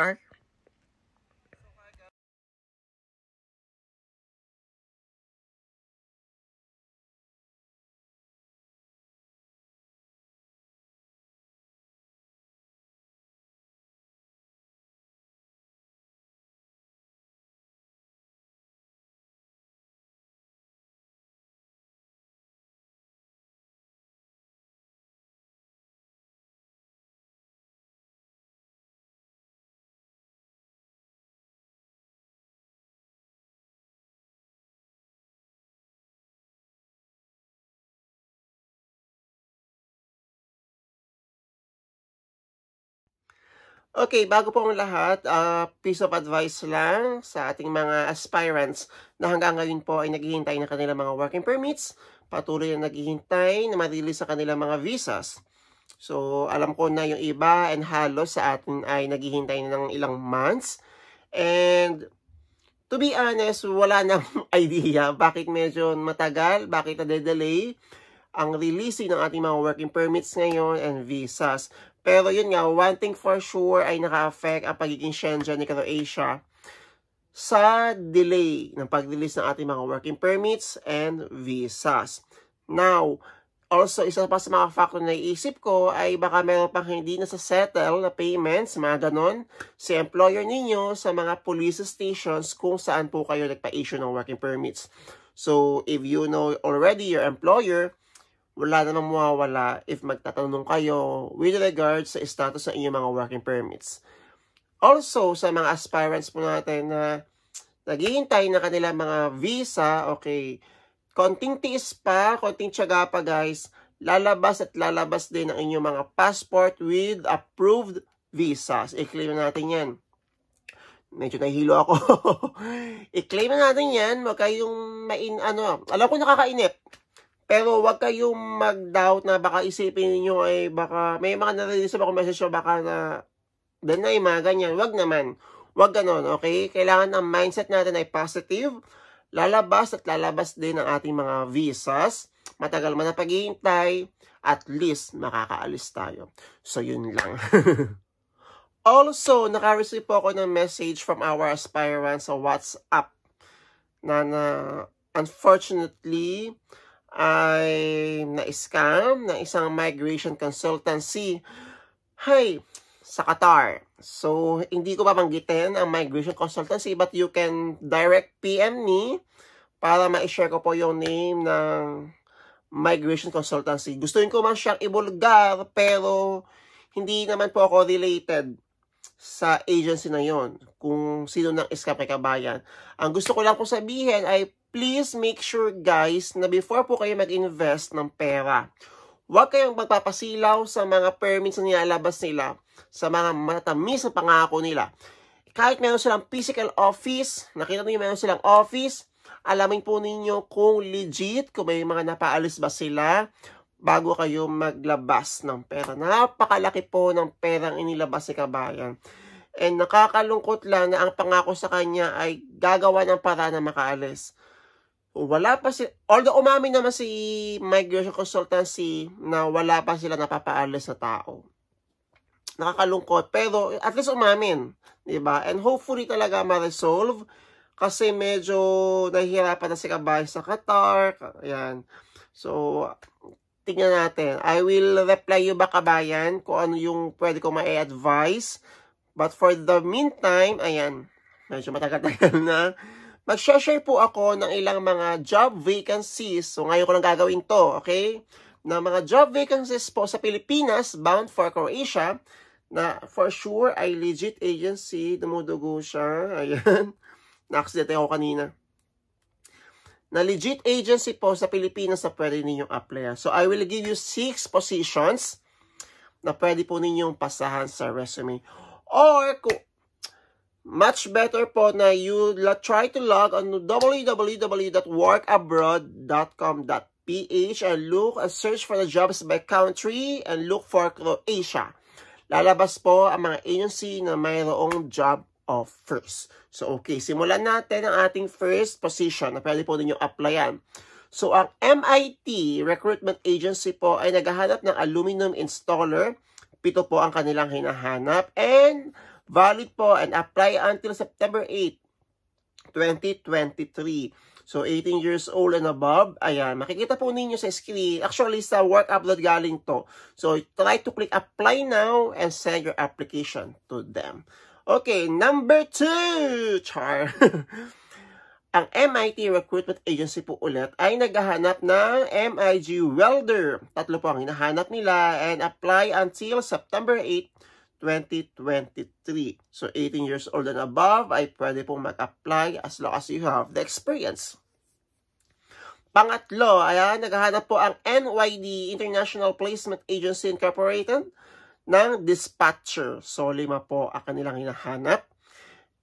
far. Okay, bago po ang lahat, uh, piece of advice lang sa ating mga aspirants na hanggang ngayon po ay naghihintay ng na kanilang mga working permits, patuloy na naghihintay na ma-release ang mga visas. So, alam ko na yung iba and halos sa atin ay naghihintay na ng ilang months. And to be honest, wala nang idea bakit medyo matagal, bakit na-delay ang releasing ng ating mga working permits ngayon and visas. Pero yun nga, one thing for sure ay naka-affect ang pagiging Shenzhen ni Croatia sa delay ng pag-release ng ating mga working permits and visas. Now, also isa pa sa mga factor na iisip ko ay baka meron pang hindi na sa settle na payments, mga ganon, sa si employer ninyo sa mga police stations kung saan po kayo nagpa-issue ng working permits. So, if you know already your employer, wala na nang mawawala if magtatanong kayo with regards sa status ng inyong mga working permits. Also, sa mga aspirants po natin na naghihintay na kanila mga visa, okay, konting tiis pa, konting tiyaga pa guys, lalabas at lalabas din ang inyong mga passport with approved visas. I-claim natin yan. Medyo nahihilo ako. I-claim natin yan. Huwag kayong main, ano, alam ko nakakainip pero wag kayong mag-doubt na baka isipin niyo ay baka may mga narinig sa mga message baka na deny mga ganyan. Wag naman. Wag ganon, okay? Kailangan ang mindset natin ay positive. Lalabas at lalabas din ang ating mga visas. Matagal man na paghihintay. At least, makakaalis tayo. So, yun lang. also, naka-receive po ako ng message from our aspirants sa WhatsApp na, na unfortunately, ay na-scam ng isang migration consultancy hey, sa Qatar. So, hindi ko babanggitin ang migration consultancy but you can direct PM me para ma-share ko po yung name ng migration consultancy. Gusto ko man siyang ibulgar pero hindi naman po ako related sa agency na yon kung sino ng iskapay kabayan. Ang gusto ko lang po sabihin ay please make sure guys na before po kayo mag-invest ng pera, huwag kayong magpapasilaw sa mga permits na nilalabas nila, sa mga matatamis na pangako nila. Kahit meron silang physical office, nakita niyo meron silang office, alamin po ninyo kung legit, kung may mga napaalis ba sila bago kayo maglabas ng pera. Napakalaki po ng perang inilabas ni kabayan. And nakakalungkot lang na ang pangako sa kanya ay gagawa ng para na makaalis wala pa si although umamin naman si migration consultancy na wala pa sila napapaalis sa tao. Nakakalungkot pero at least umamin, 'di ba? And hopefully talaga ma-resolve kasi medyo nahihirapan na si Kabay sa Qatar. Ayan. So, tingnan natin. I will reply you ba kabayan kung ano yung pwede ko ma-advise. But for the meantime, ayan, medyo matagal-tagal na. Mag-share po ako ng ilang mga job vacancies. So, ngayon ko lang gagawin to, okay? Na mga job vacancies po sa Pilipinas bound for Croatia na for sure ay legit agency. Dumudugo siya. Ayan. Na-accident ako kanina na legit agency po sa Pilipinas na pwede ninyong applyan. So, I will give you six positions na pwede po ninyong pasahan sa resume. Or, kung much better po na you try to log on www.workabroad.com.ph and look and search for the jobs by country and look for Croatia. Lalabas po ang mga agency na mayroong job offers. So, okay. Simulan natin ang ating first position na pwede po ninyo applyan. So, ang MIT Recruitment Agency po ay naghahanap ng aluminum installer. Pito po ang kanilang hinahanap. And Valid po and apply until September 8, 2023. So, 18 years old and above, ayan, makikita po ninyo sa screen, actually sa work upload galing to. So, try to click apply now and send your application to them. Okay, number two, char. Ang MIT Recruitment Agency po ulit ay naghahanap ng MIG Welder. Tatlo po ang hinahanap nila and apply until September 8, 2023. So, 18 years old and above ay pwede pong mag-apply as long as you have the experience. Pangatlo, ayan, naghahanap po ang NYD, International Placement Agency Incorporated, ng dispatcher. So, lima po ang kanilang hinahanap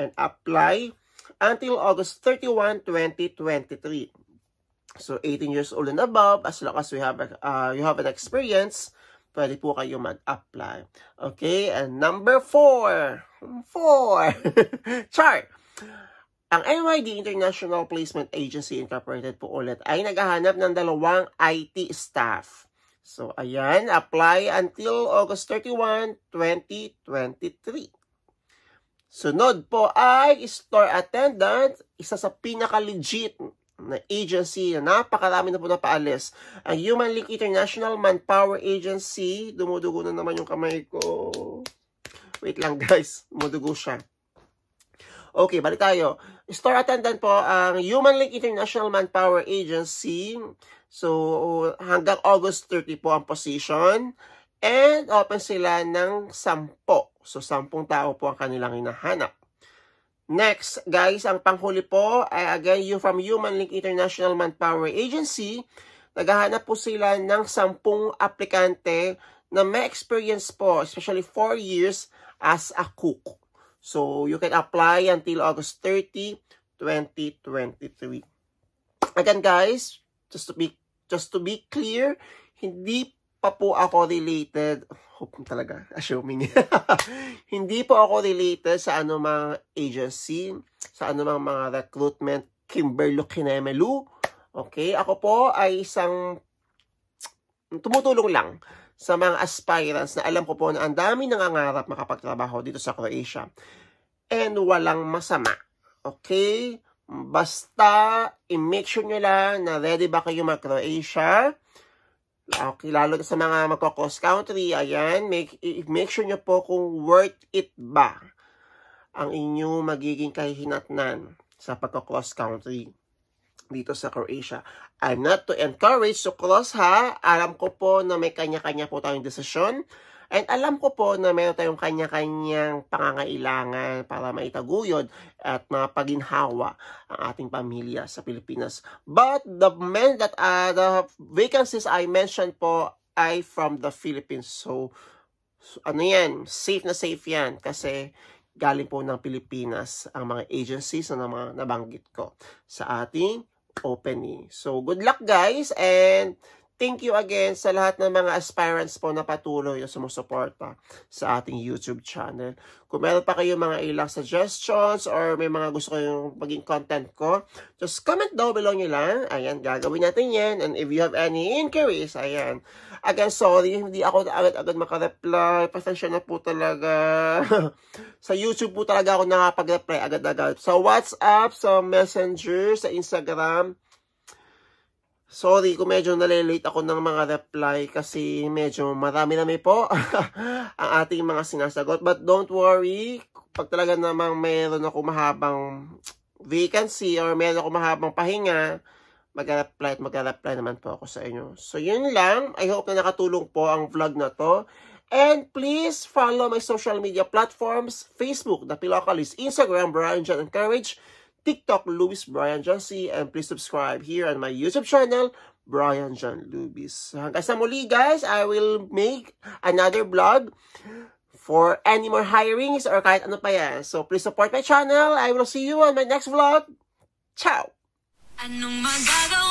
and apply until August 31, 2023. So, 18 years old and above, as long as we have, uh, you have an experience, pwede po kayo mag-apply. Okay, and number four. Four. Char. Ang NYD International Placement Agency Incorporated po ulit ay naghahanap ng dalawang IT staff. So, ayan, apply until August 31, 2023. Sunod po ay store attendant, isa sa pinaka-legit na agency na napakarami na po na paalis. Ang Human League International Manpower Agency, dumudugo na naman yung kamay ko. Wait lang guys, dumudugo siya. Okay, balik tayo. Store attendant po ang Human League International Manpower Agency. So, hanggang August 30 po ang position. And open sila ng sampo. So, sampung tao po ang kanilang hinahanap. Next, guys, ang panghuli po, ay eh, again, you from Human Link International Manpower Agency, naghahanap po sila ng sampung aplikante na may experience po, especially 4 years as a cook. So, you can apply until August 30, 2023. Again, guys, just to be just to be clear, hindi pa po ako related, hope oh, talaga, assuming, hindi po ako related sa anumang agency, sa anumang mga recruitment, Kimberlo Kinemelu. Okay, ako po ay isang tumutulong lang sa mga aspirants na alam ko po na ang dami nangangarap makapagtrabaho dito sa Croatia. And walang masama. Okay? Basta, i-make sure nyo lang na ready ba kayo mag-Croatia Okay, lalo sa mga magkakos country, ayan, make, make sure nyo po kung worth it ba ang inyong magiging kahihinatnan sa pagkakos country dito sa Croatia. I'm not to encourage to cross ha. Alam ko po na may kanya-kanya po tayong desisyon. And alam ko po na meron tayong kanya-kanyang pangangailangan para maitaguyod at mapaginhawa ang ating pamilya sa Pilipinas. But the men that uh, the vacancies I mentioned po ay from the Philippines. So, so ano yan, safe na safe yan kasi galing po ng Pilipinas ang mga agencies na mga nabanggit ko sa ating opening. So, good luck guys and thank you again sa lahat ng mga aspirants po na patuloy o sumusuporta sa ating YouTube channel. Kung meron pa kayong mga ilang suggestions or may mga gusto kayong maging content ko, just comment down below nyo lang. Ayan, gagawin natin yan. And if you have any inquiries, ayan. Again, sorry, hindi ako agad-agad makareply. Pasensya na po talaga. sa YouTube po talaga ako nakapag-reply agad-agad. Sa WhatsApp, sa Messenger, sa Instagram, Sorry kung medyo nalilate ako ng mga reply kasi medyo marami na may po ang ating mga sinasagot. But don't worry, pag talaga namang meron ako mahabang vacancy or meron ako mahabang pahinga, mag-reply at mag-reply naman po ako sa inyo. So yun lang, I hope na nakatulong po ang vlog na to. And please follow my social media platforms, Facebook, The Pilocalis, Instagram, Brian John Encourage, TikTok, Luis Brian John C. And please subscribe here on my YouTube channel, Brian John Lubis. Hanggang sa muli guys, I will make another vlog for any more hirings or kahit ano pa yan. So please support my channel. I will see you on my next vlog. Ciao! Anong magagawa?